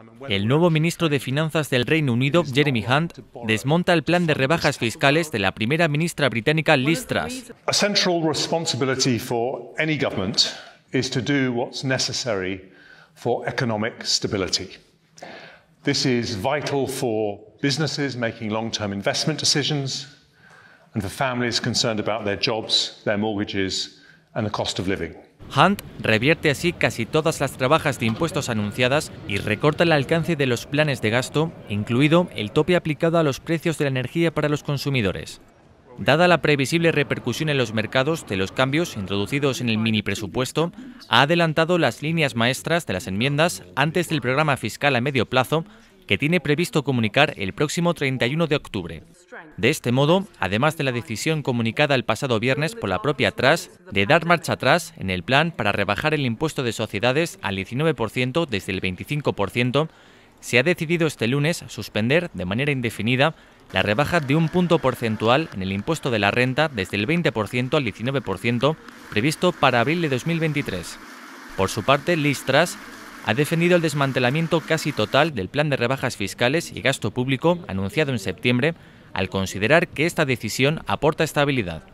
El pues, nuevo ministro de Finanzas del Reino Unido, Jeremy Hunt, desmonta el plan de rebajas fiscales de la primera ministra británica economic stability. This is vital for businesses making long-term investment decisions and for families concerned about their jobs, their mortgages and the cost of living. Hunt revierte así casi todas las trabajas de impuestos anunciadas y recorta el alcance de los planes de gasto, incluido el tope aplicado a los precios de la energía para los consumidores. Dada la previsible repercusión en los mercados de los cambios introducidos en el mini presupuesto, ha adelantado las líneas maestras de las enmiendas antes del programa fiscal a medio plazo que tiene previsto comunicar el próximo 31 de octubre. De este modo, además de la decisión comunicada el pasado viernes por la propia TRAS de dar marcha atrás en el plan para rebajar el impuesto de sociedades al 19% desde el 25%, se ha decidido este lunes suspender de manera indefinida la rebaja de un punto porcentual en el impuesto de la renta desde el 20% al 19% previsto para abril de 2023. Por su parte, Listras ha defendido el desmantelamiento casi total del plan de rebajas fiscales y gasto público anunciado en septiembre, al considerar que esta decisión aporta estabilidad.